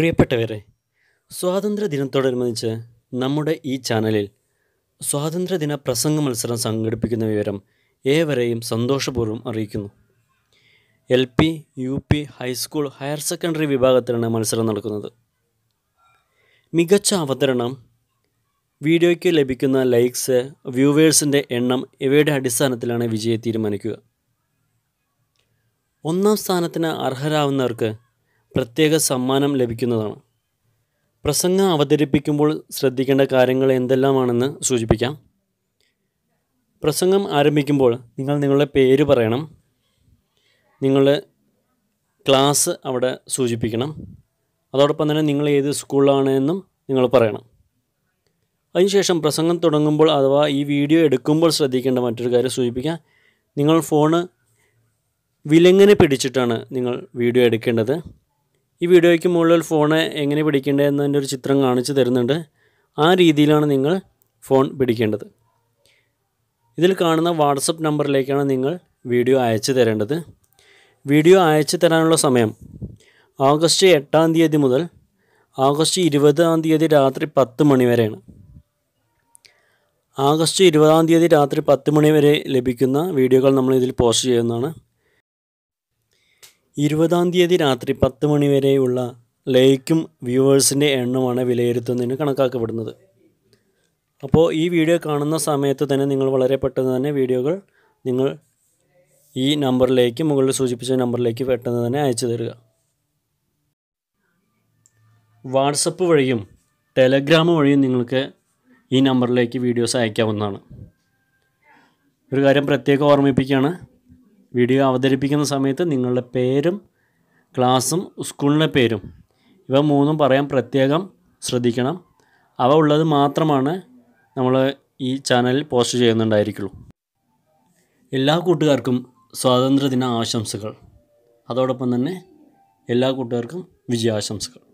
പ്രിയപ്പെട്ടവരെ സ്വാതന്ത്ര്യ ദിനത്തോടനുബന്ധിച്ച് നമ്മുടെ ഈ ചാനലിൽ സ്വാതന്ത്ര്യദിന പ്രസംഗ മത്സരം സംഘടിപ്പിക്കുന്ന വിവരം ഏവരെയും സന്തോഷപൂർവ്വം അറിയിക്കുന്നു L P U P high school higher secondary വിഭാഗത്തിലാണ് മത്സരം നടക്കുന്നത് മികച്ച അവതരണം വീഡിയോയ്ക്ക് ലഭിക്കുന്ന ലൈക്സ് വ്യൂവേഴ്സിൻ്റെ എണ്ണം ഇവയുടെ അടിസ്ഥാനത്തിലാണ് വിജയം തീരുമാനിക്കുക ഒന്നാം സ്ഥാനത്തിന് അർഹരാവുന്നവർക്ക് പ്രത്യേക സമ്മാനം ലഭിക്കുന്നതാണ് പ്രസംഗം അവതരിപ്പിക്കുമ്പോൾ ശ്രദ്ധിക്കേണ്ട കാര്യങ്ങൾ എന്തെല്ലാമാണെന്ന് സൂചിപ്പിക്കാം പ്രസംഗം ആരംഭിക്കുമ്പോൾ നിങ്ങൾ നിങ്ങളുടെ പേര് പറയണം നിങ്ങളുടെ ക്ലാസ് അവിടെ സൂചിപ്പിക്കണം അതോടൊപ്പം തന്നെ നിങ്ങൾ ഏത് സ്കൂളിലാണ് എന്നും നിങ്ങൾ പറയണം അതിനുശേഷം പ്രസംഗം തുടങ്ങുമ്പോൾ അഥവാ ഈ വീഡിയോ എടുക്കുമ്പോൾ ശ്രദ്ധിക്കേണ്ട മറ്റൊരു കാര്യം സൂചിപ്പിക്കാം നിങ്ങൾ ഫോണ് വിലങ്ങനെ പിടിച്ചിട്ടാണ് നിങ്ങൾ വീഡിയോ എടുക്കേണ്ടത് ഈ വീഡിയോയ്ക്ക് മുകളിൽ ഫോൺ എങ്ങനെ പിടിക്കേണ്ടത് എന്നതിൻ്റെ ഒരു ചിത്രം കാണിച്ചു തരുന്നുണ്ട് ആ രീതിയിലാണ് നിങ്ങൾ ഫോൺ പിടിക്കേണ്ടത് ഇതിൽ കാണുന്ന വാട്സപ്പ് നമ്പറിലേക്കാണ് നിങ്ങൾ വീഡിയോ അയച്ചു തരേണ്ടത് വീഡിയോ അയച്ചു തരാനുള്ള സമയം ഓഗസ്റ്റ് എട്ടാം തീയതി മുതൽ ഓഗസ്റ്റ് ഇരുപതാം തീയതി രാത്രി പത്ത് മണി വരെയാണ് ഇരുപതാം തീയതി രാത്രി പത്ത് മണി വരെ ലഭിക്കുന്ന വീഡിയോകൾ നമ്മൾ ഇതിൽ പോസ്റ്റ് ചെയ്യുന്നതാണ് ഇരുപതാം തീയതി രാത്രി പത്ത് മണിവരെയുള്ള ലൈക്കും വ്യൂവേഴ്സിൻ്റെ എണ്ണമാണ് വിലയിരുത്തുന്നതിന് കണക്കാക്കപ്പെടുന്നത് അപ്പോൾ ഈ വീഡിയോ കാണുന്ന സമയത്ത് തന്നെ നിങ്ങൾ വളരെ പെട്ടെന്ന് തന്നെ വീഡിയോകൾ നിങ്ങൾ ഈ നമ്പറിലേക്ക് മുകളിൽ സൂചിപ്പിച്ച നമ്പറിലേക്ക് പെട്ടെന്ന് തന്നെ അയച്ചു തരിക വാട്സപ്പ് വഴിയും ടെലഗ്രാം വഴിയും നിങ്ങൾക്ക് ഈ നമ്പറിലേക്ക് വീഡിയോസ് അയക്കാവുന്നതാണ് ഒരു കാര്യം പ്രത്യേകം ഓർമ്മിപ്പിക്കുകയാണ് വീഡിയോ അവതരിപ്പിക്കുന്ന സമയത്ത് നിങ്ങളുടെ പേരും ക്ലാസ്സും സ്കൂളിൻ്റെ പേരും ഇവ മൂന്നും പറയാൻ പ്രത്യേകം ശ്രദ്ധിക്കണം അവ ഉള്ളത് മാത്രമാണ് നമ്മൾ ഈ ചാനലിൽ പോസ്റ്റ് ചെയ്യുന്നുണ്ടായിരിക്കുള്ളൂ എല്ലാ കൂട്ടുകാർക്കും സ്വാതന്ത്ര്യദിന ആശംസകൾ അതോടൊപ്പം തന്നെ എല്ലാ കൂട്ടുകാർക്കും വിജയാശംസകൾ